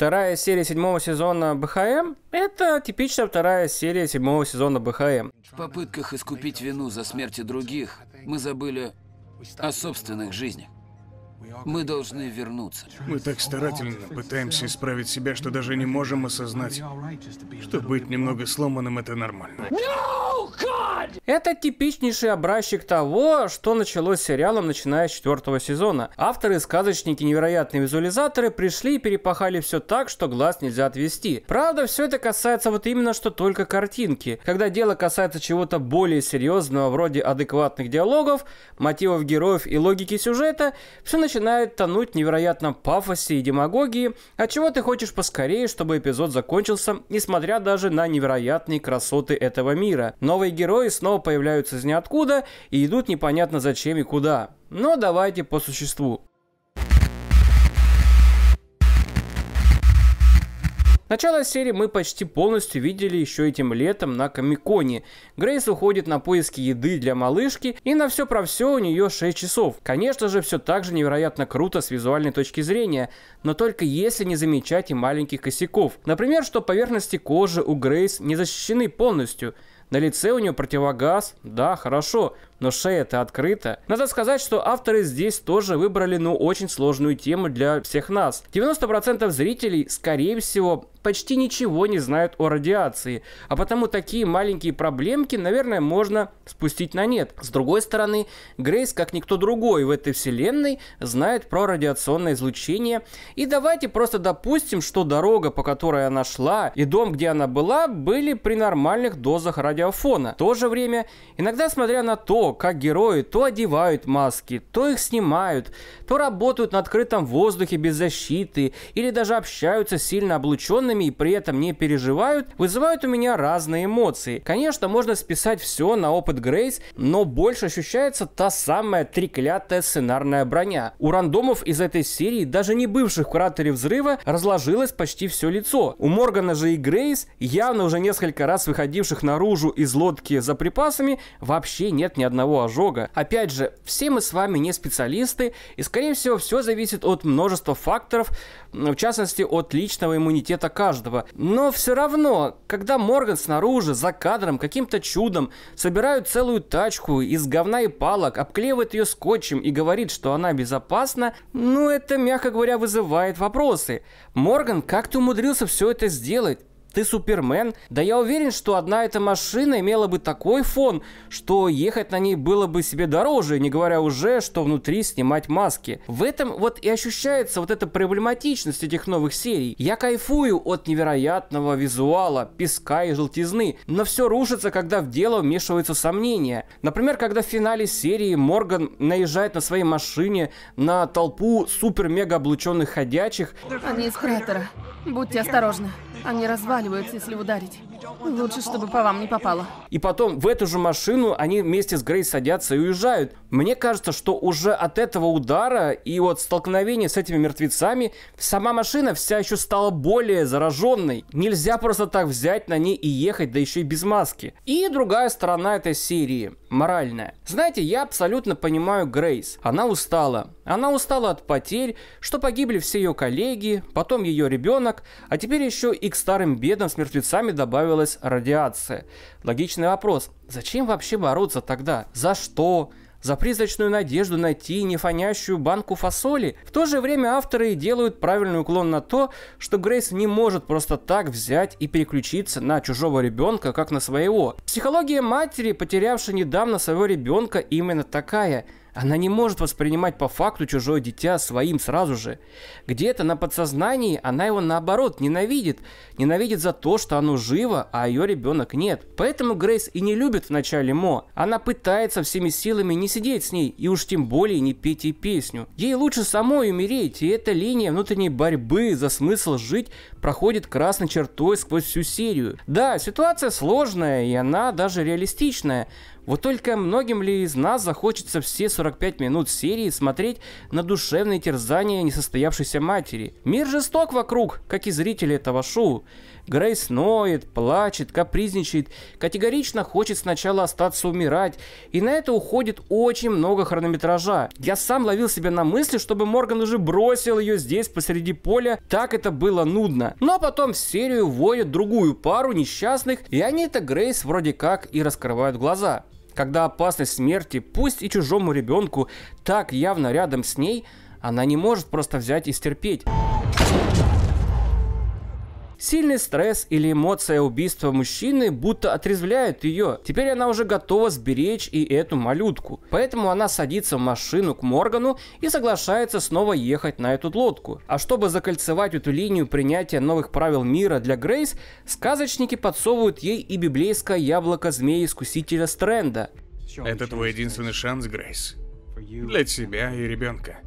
Вторая серия седьмого сезона БХМ – это типичная вторая серия седьмого сезона БХМ. В попытках искупить вину за смерти других мы забыли о собственных жизнях. Мы должны вернуться. Мы так старательно пытаемся исправить себя, что даже не можем осознать, что быть немного сломанным – это нормально. No! Это типичнейший образчик того, что началось с сериалом, начиная с четвертого сезона. Авторы, сказочники, невероятные визуализаторы пришли и перепахали все так, что глаз нельзя отвести. Правда, все это касается вот именно что только картинки. Когда дело касается чего-то более серьезного, вроде адекватных диалогов, мотивов героев и логики сюжета, все начинает тонуть в невероятном пафосе и демагогии, от чего ты хочешь поскорее, чтобы эпизод закончился, несмотря даже на невероятные красоты этого мира. Новые герои снова появляются из ниоткуда и идут непонятно зачем и куда. Но давайте по существу. Начало серии мы почти полностью видели еще этим летом на Комиконе. Грейс уходит на поиски еды для малышки, и на все про все у нее 6 часов. Конечно же, все так же невероятно круто с визуальной точки зрения, но только если не замечать и маленьких косяков. Например, что поверхности кожи у Грейс не защищены полностью – на лице у нее противогаз, да, хорошо, но шея-то открыта. Надо сказать, что авторы здесь тоже выбрали, ну, очень сложную тему для всех нас. 90% зрителей, скорее всего, почти ничего не знают о радиации, а потому такие маленькие проблемки, наверное, можно спустить на нет. С другой стороны, Грейс, как никто другой в этой вселенной, знает про радиационное излучение, и давайте просто допустим, что дорога, по которой она шла, и дом, где она была, были при нормальных дозах радиофона. В то же время, иногда смотря на то, как герои то одевают маски, то их снимают, то работают на открытом воздухе без защиты, или даже общаются сильно облученными спокойными и при этом не переживают, вызывают у меня разные эмоции. Конечно, можно списать все на опыт Грейс, но больше ощущается та самая треклятая сценарная броня. У рандомов из этой серии, даже не бывших в кратере взрыва, разложилось почти все лицо. У Моргана же и Грейс, явно уже несколько раз выходивших наружу из лодки за припасами, вообще нет ни одного ожога. Опять же, все мы с вами не специалисты, и скорее всего все зависит от множества факторов, в частности от личного иммунитета каждого. Но все равно, когда Морган снаружи, за кадром, каким-то чудом, собирают целую тачку из говна и палок, обклеивает ее скотчем и говорит, что она безопасна, ну это, мягко говоря, вызывает вопросы. Морган как ты умудрился все это сделать ты Супермен. Да я уверен, что одна эта машина имела бы такой фон, что ехать на ней было бы себе дороже, не говоря уже, что внутри снимать маски. В этом вот и ощущается вот эта проблематичность этих новых серий. Я кайфую от невероятного визуала, песка и желтизны, но все рушится, когда в дело вмешиваются сомнения. Например, когда в финале серии Морган наезжает на своей машине на толпу супер-мега облученных ходячих. Они из кратера. Будьте осторожны. Они разваливаются, если ударить. Лучше, чтобы по вам не попало. И потом в эту же машину они вместе с Грейс садятся и уезжают. Мне кажется, что уже от этого удара и от столкновения с этими мертвецами сама машина вся еще стала более зараженной. Нельзя просто так взять на ней и ехать, да еще и без маски. И другая сторона этой серии, моральная. Знаете, я абсолютно понимаю Грейс. Она устала. Она устала от потерь, что погибли все ее коллеги, потом ее ребенок, а теперь еще и к старым бедам с мертвецами добавил добавилась радиация. Логичный вопрос, зачем вообще бороться тогда? За что? за призрачную надежду найти нефонящую банку фасоли. В то же время авторы и делают правильный уклон на то, что Грейс не может просто так взять и переключиться на чужого ребенка, как на своего. Психология матери, потерявшей недавно своего ребенка, именно такая – она не может воспринимать по факту чужое дитя своим сразу же. Где-то на подсознании она его наоборот ненавидит. Ненавидит за то, что оно живо, а ее ребенок нет. Поэтому Грейс и не любит вначале Мо. Она пытается всеми силами не сидеть с ней и уж тем более не петь ей песню. Ей лучше самой умереть, и эта линия внутренней борьбы за смысл жить проходит красной чертой сквозь всю серию. Да, ситуация сложная, и она даже реалистичная. Вот только многим ли из нас захочется все 45 минут серии смотреть на душевные терзания несостоявшейся матери? Мир жесток вокруг, как и зрители этого шоу. Грейс ноет, плачет, капризничает, категорично хочет сначала остаться умирать, и на это уходит очень много хронометража. Я сам ловил себя на мысли, чтобы Морган уже бросил ее здесь посреди поля, так это было нудно. Но потом в серию вводят другую пару несчастных, и они это Грейс вроде как и раскрывают глаза когда опасность смерти, пусть и чужому ребенку, так явно рядом с ней, она не может просто взять и стерпеть. Сильный стресс или эмоция убийства мужчины будто отрезвляют ее. Теперь она уже готова сберечь и эту малютку. Поэтому она садится в машину к Моргану и соглашается снова ехать на эту лодку. А чтобы закольцевать эту линию принятия новых правил мира для Грейс, сказочники подсовывают ей и библейское яблоко змеи-искусителя Стрэнда. Это твой единственный шанс, Грейс. Для тебя и ребенка.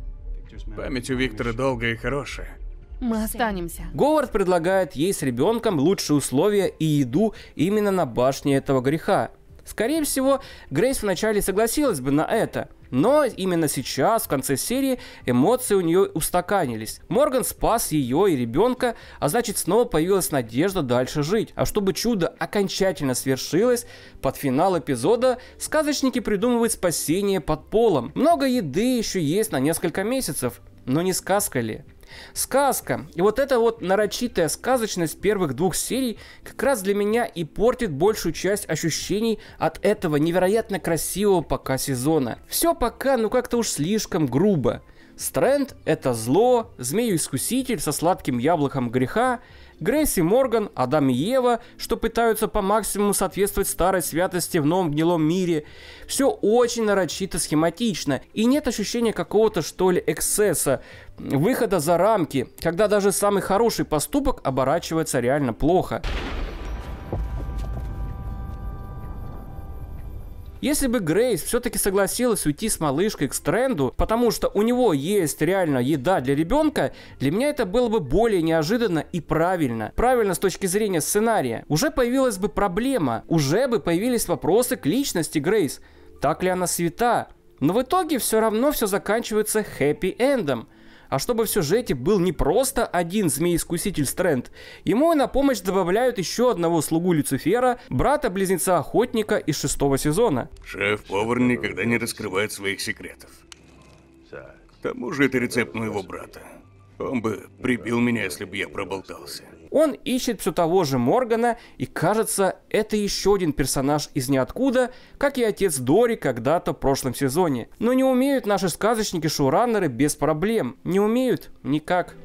Память у Виктора долгая и хорошая. Мы останемся. Говард предлагает ей с ребенком лучшие условия и еду именно на башне этого греха. Скорее всего, Грейс вначале согласилась бы на это, но именно сейчас, в конце серии, эмоции у нее устаканились. Морган спас ее и ребенка, а значит снова появилась надежда дальше жить. А чтобы чудо окончательно свершилось, под финал эпизода сказочники придумывают спасение под полом. Много еды еще есть на несколько месяцев. Но не сказка ли? Сказка. И вот эта вот нарочитая сказочность первых двух серий как раз для меня и портит большую часть ощущений от этого невероятно красивого пока сезона. Все пока, ну как-то уж слишком грубо. Стрэнд — это зло, змею-искуситель со сладким яблоком греха, Грейс и Морган, Адам и Ева, что пытаются по максимуму соответствовать старой святости в новом гнилом мире. Все очень нарочито схематично, и нет ощущения какого-то что ли эксцесса, выхода за рамки, когда даже самый хороший поступок оборачивается реально плохо. Если бы Грейс все-таки согласилась уйти с малышкой к Стрэнду, потому что у него есть реально еда для ребенка, для меня это было бы более неожиданно и правильно. Правильно с точки зрения сценария. Уже появилась бы проблема, уже бы появились вопросы к личности Грейс. Так ли она свята? Но в итоге все равно все заканчивается хэппи-эндом – а чтобы в сюжете был не просто один змей-искуситель Стрэнд, ему на помощь добавляют еще одного слугу Люцифера, брата-близнеца Охотника из шестого сезона. Шеф-повар никогда не раскрывает своих секретов. К тому же это рецепт моего брата. Он бы прибил меня, если бы я проболтался. Он ищет все того же Моргана, и кажется, это еще один персонаж из ниоткуда, как и отец Дори когда-то в прошлом сезоне. Но не умеют наши сказочники-шоураннеры без проблем. Не умеют никак.